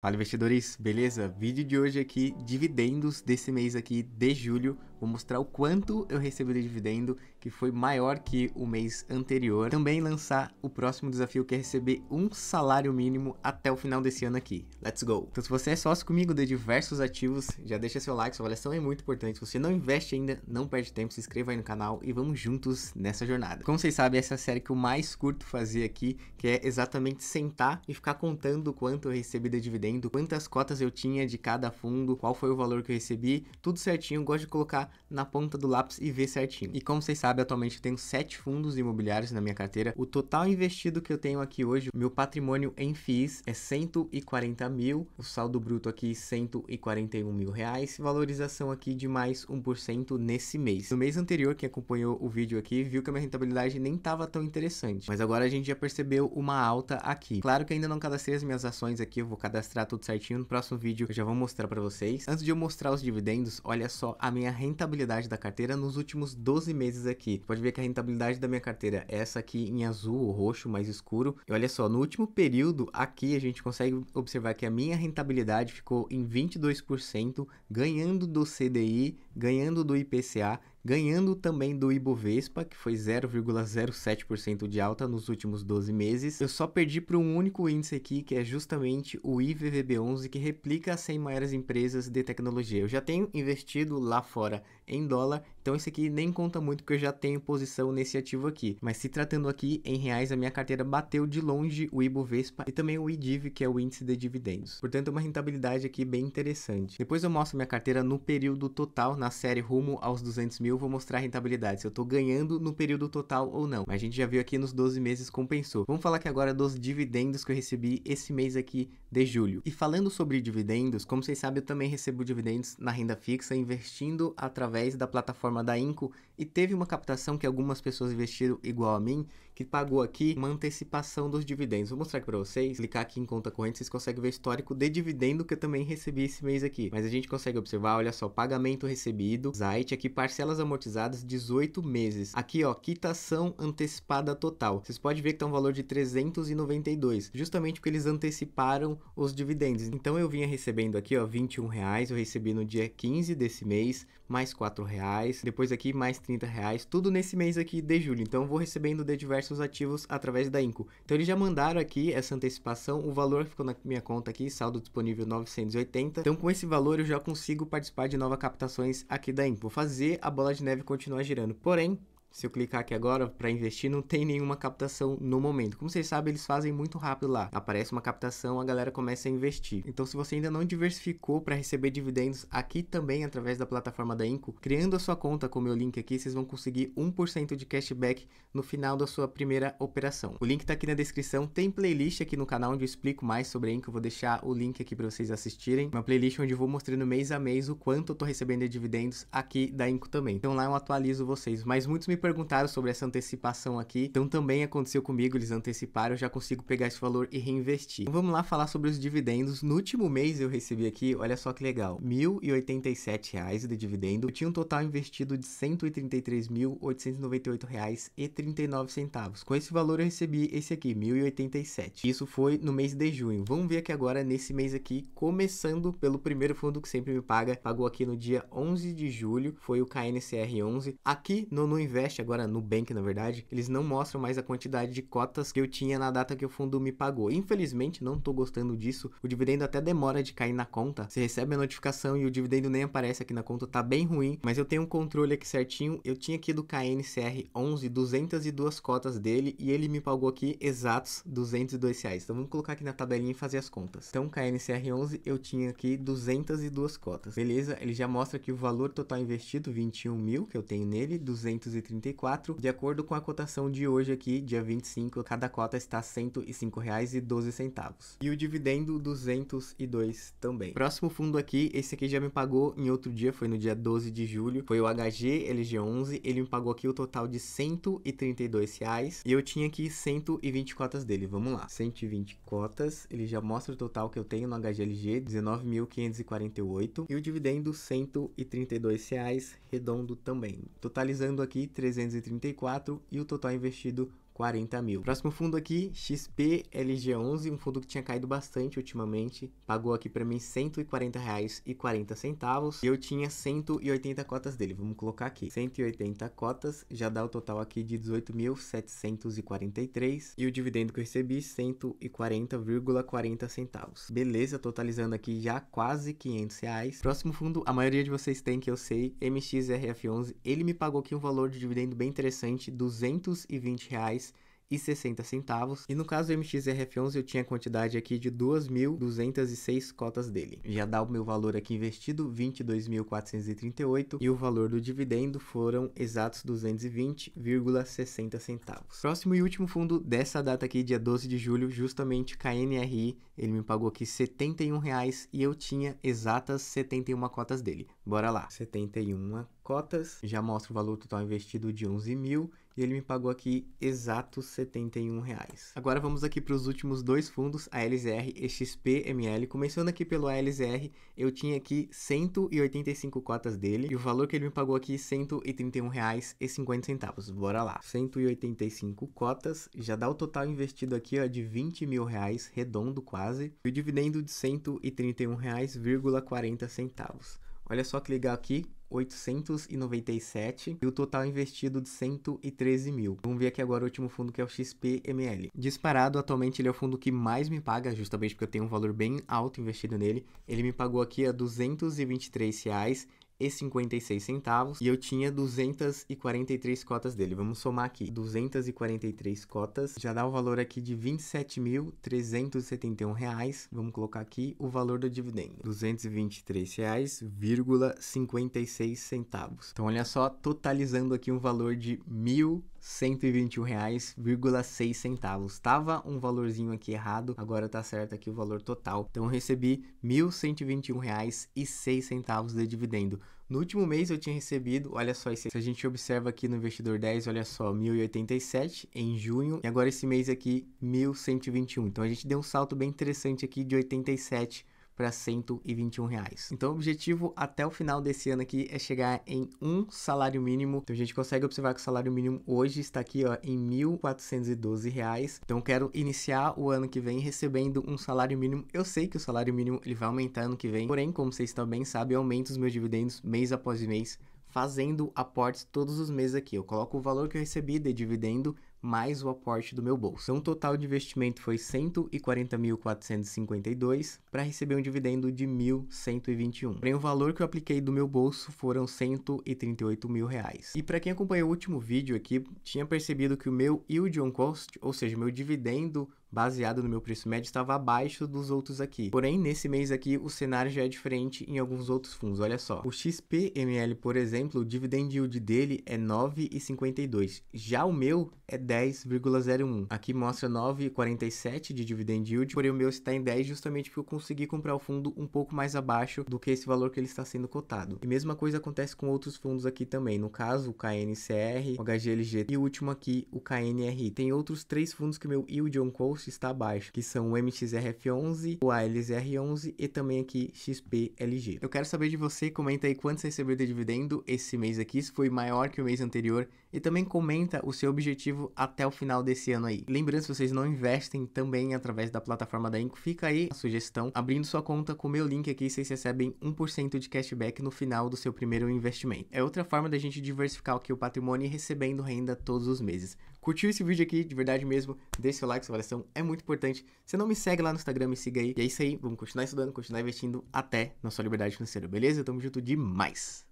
Fala investidores, beleza? Vídeo de hoje aqui, dividendos desse mês aqui de julho Vou mostrar o quanto eu recebi de dividendo, que foi maior que o mês anterior. Também lançar o próximo desafio, que é receber um salário mínimo até o final desse ano aqui. Let's go! Então se você é sócio comigo de diversos ativos, já deixa seu like, sua avaliação é muito importante. Se você não investe ainda, não perde tempo, se inscreva aí no canal e vamos juntos nessa jornada. Como vocês sabem, essa é a série que eu mais curto fazer aqui, que é exatamente sentar e ficar contando quanto eu recebi de dividendo, quantas cotas eu tinha de cada fundo, qual foi o valor que eu recebi, tudo certinho. Eu gosto de colocar na ponta do lápis e ver certinho. E como vocês sabem, atualmente eu tenho sete fundos imobiliários na minha carteira. O total investido que eu tenho aqui hoje, meu patrimônio em FIIs é 140 mil, o saldo bruto aqui 141 mil reais, valorização aqui de mais 1% nesse mês. No mês anterior, quem acompanhou o vídeo aqui viu que a minha rentabilidade nem estava tão interessante, mas agora a gente já percebeu uma alta aqui. Claro que ainda não cadastrei as minhas ações aqui, eu vou cadastrar tudo certinho no próximo vídeo, eu já vou mostrar para vocês. Antes de eu mostrar os dividendos, olha só a minha rentabilidade rentabilidade da carteira nos últimos 12 meses aqui. Pode ver que a rentabilidade da minha carteira é essa aqui em azul roxo mais escuro. E olha só, no último período aqui a gente consegue observar que a minha rentabilidade ficou em 22%, ganhando do CDI ganhando do IPCA, ganhando também do Ibovespa, que foi 0,07% de alta nos últimos 12 meses. Eu só perdi para um único índice aqui, que é justamente o IVVB11, que replica as 100 maiores empresas de tecnologia. Eu já tenho investido lá fora em dólar então esse aqui nem conta muito porque eu já tenho posição nesse ativo aqui. Mas se tratando aqui em reais, a minha carteira bateu de longe o Ibovespa e também o IDIV, que é o índice de dividendos. Portanto, é uma rentabilidade aqui bem interessante. Depois eu mostro minha carteira no período total, na série rumo aos 200 mil, vou mostrar a rentabilidade, se eu tô ganhando no período total ou não. Mas a gente já viu aqui nos 12 meses compensou. Vamos falar aqui agora dos dividendos que eu recebi esse mês aqui de julho. E falando sobre dividendos, como vocês sabem, eu também recebo dividendos na renda fixa, investindo através da plataforma da Inco e teve uma captação que algumas pessoas investiram igual a mim, que pagou aqui uma antecipação dos dividendos. Vou mostrar aqui para vocês, clicar aqui em conta corrente, vocês conseguem ver histórico de dividendo que eu também recebi esse mês aqui. Mas a gente consegue observar, olha só, pagamento recebido, site aqui, parcelas amortizadas, 18 meses. Aqui, ó, quitação antecipada total. Vocês podem ver que tá um valor de 392, justamente porque eles anteciparam os dividendos. Então eu vinha recebendo aqui, ó, 21 reais, eu recebi no dia 15 desse mês, mais quatro reais. Depois aqui, mais R$ reais. Tudo nesse mês aqui de julho. Então, vou recebendo de diversos ativos através da Inco. Então, eles já mandaram aqui essa antecipação. O valor ficou na minha conta aqui, saldo disponível 980. Então, com esse valor, eu já consigo participar de novas captações aqui da Inco. Vou fazer a bola de neve continuar girando. Porém, se eu clicar aqui agora para investir, não tem nenhuma captação no momento. Como vocês sabem, eles fazem muito rápido lá. Aparece uma captação, a galera começa a investir. Então, se você ainda não diversificou para receber dividendos aqui também através da plataforma da Inco, criando a sua conta com o meu link aqui, vocês vão conseguir 1% de cashback no final da sua primeira operação. O link está aqui na descrição, tem playlist aqui no canal onde eu explico mais sobre a Inco, eu vou deixar o link aqui para vocês assistirem. É uma playlist onde eu vou mostrando mês a mês o quanto eu tô recebendo de dividendos aqui da Inco também. Então lá eu atualizo vocês, mas muitos me perguntaram sobre essa antecipação aqui, então também aconteceu comigo, eles anteciparam, eu já consigo pegar esse valor e reinvestir. Então, vamos lá falar sobre os dividendos. No último mês eu recebi aqui, olha só que legal, R$ 1.087 de dividendo. Eu tinha um total investido de R$ 133.898,39. Com esse valor eu recebi esse aqui, R$ 1.087. Isso foi no mês de junho. Vamos ver aqui agora nesse mês aqui, começando pelo primeiro fundo que sempre me paga, pagou aqui no dia 11 de julho, foi o KNCR11. Aqui no No Invest Agora agora Nubank na verdade, eles não mostram mais a quantidade de cotas que eu tinha na data que o fundo me pagou. Infelizmente, não tô gostando disso. O dividendo até demora de cair na conta. Você recebe a notificação e o dividendo nem aparece aqui na conta, tá bem ruim, mas eu tenho um controle aqui certinho. Eu tinha aqui do KNCR 11 202 cotas dele e ele me pagou aqui exatos 202 reais. Então vamos colocar aqui na tabelinha e fazer as contas. Então KNCR 11 eu tinha aqui 202 cotas. Beleza? Ele já mostra que o valor total investido 21 mil que eu tenho nele, 230 134. De acordo com a cotação de hoje aqui, dia 25, cada cota está R$ 105,12. E o dividendo 202 também. Próximo fundo aqui, esse aqui já me pagou em outro dia, foi no dia 12 de julho, foi o HG LG11, é ele me pagou aqui o total de R$ 132 e eu tinha aqui 120 cotas dele, vamos lá. 120 cotas, ele já mostra o total que eu tenho no HGLG, 19.548, e o dividendo R$ 132 redondo também. Totalizando aqui R$ 334 e o total investido 40 mil. Próximo fundo aqui, XPLG11, um fundo que tinha caído bastante ultimamente. Pagou aqui para mim R$ 140,40 e eu tinha 180 cotas dele. Vamos colocar aqui. 180 cotas já dá o total aqui de 18.743 e o dividendo que eu recebi 140,40 centavos. Beleza, totalizando aqui já quase 500 reais. Próximo fundo, a maioria de vocês tem que eu sei, MXRF11. Ele me pagou aqui um valor de dividendo bem interessante, 220 reais e 60 centavos. E no caso do MXRF11 eu tinha a quantidade aqui de 2.206 cotas dele. Já dá o meu valor aqui investido, 22.438 e o valor do dividendo foram exatos 220,60 centavos. Próximo e último fundo dessa data aqui, dia 12 de julho, justamente KNRI, ele me pagou aqui 71 reais, e eu tinha exatas 71 cotas dele. Bora lá. 71 cotas, já mostra o valor total investido de 11 mil e ele me pagou aqui exatos 71 reais. Agora vamos aqui para os últimos dois fundos, a LZR e XPML. Começando aqui pelo LZR, eu tinha aqui 185 cotas dele e o valor que ele me pagou aqui R$ 131,50. Bora lá. 185 cotas, já dá o total investido aqui ó, de 20 mil reais, redondo quase, e o dividendo de R$ 131,40. Olha só que legal aqui, 897 e o total investido de 113 mil. Vamos ver aqui agora o último fundo que é o XPML. Disparado, atualmente ele é o fundo que mais me paga, justamente porque eu tenho um valor bem alto investido nele. Ele me pagou aqui a 223 reais e 56 centavos e eu tinha 243 cotas dele. Vamos somar aqui. 243 cotas já dá o valor aqui de 27.371 reais. Vamos colocar aqui o valor do dividendo. 223 reais, vírgula 56 centavos. Então olha só, totalizando aqui um valor de mil 121,06. Tava um valorzinho aqui errado, agora tá certo aqui o valor total. Então eu recebi R$ 1.121,06 de dividendo. No último mês eu tinha recebido, olha só, se a gente observa aqui no investidor 10, olha só, 1087 em junho, e agora esse mês aqui 1121. Então a gente deu um salto bem interessante aqui de 87 para 121 reais. Então o objetivo até o final desse ano aqui é chegar em um salário mínimo. Então a gente consegue observar que o salário mínimo hoje está aqui ó, em 1.412 reais. Então quero iniciar o ano que vem recebendo um salário mínimo. Eu sei que o salário mínimo ele vai aumentar ano que vem, porém como vocês também sabem, eu aumento os meus dividendos mês após mês fazendo aportes todos os meses aqui. Eu coloco o valor que eu recebi de dividendo mais o aporte do meu bolso. Então, o total de investimento foi 140.452 para receber um dividendo de 1.121. Porém, o valor que eu apliquei do meu bolso foram 138 mil reais. E para quem acompanhou o último vídeo aqui, tinha percebido que o meu yield on cost, ou seja, meu dividendo baseado no meu preço médio, estava abaixo dos outros aqui. Porém, nesse mês aqui, o cenário já é diferente em alguns outros fundos, olha só. O XPML, por exemplo, o dividend yield dele é 9,52, já o meu é 10,01. Aqui mostra 9,47 de dividend yield, porém o meu está em 10 justamente porque eu consegui comprar o fundo um pouco mais abaixo do que esse valor que ele está sendo cotado. E mesma coisa acontece com outros fundos aqui também, no caso o KNCR, o HGLG e o último aqui, o KNRI. Tem outros três fundos que meu yield on cost custo está abaixo, que são o MXRF11, o ALZR11 e também aqui XPLG. Eu quero saber de você, comenta aí quanto você recebeu de dividendo esse mês aqui, se foi maior que o mês anterior e também comenta o seu objetivo até o final desse ano aí. Lembrando, se vocês não investem também através da plataforma da Inco, fica aí a sugestão, abrindo sua conta com o meu link aqui, vocês recebem 1% de cashback no final do seu primeiro investimento. É outra forma da gente diversificar aqui o patrimônio e recebendo renda todos os meses. Curtiu esse vídeo aqui, de verdade mesmo, deixa seu like, sua avaliação é muito importante. Se não me segue lá no Instagram, me siga aí. E é isso aí, vamos continuar estudando, continuar investindo até na sua liberdade financeira, beleza? Tamo junto demais!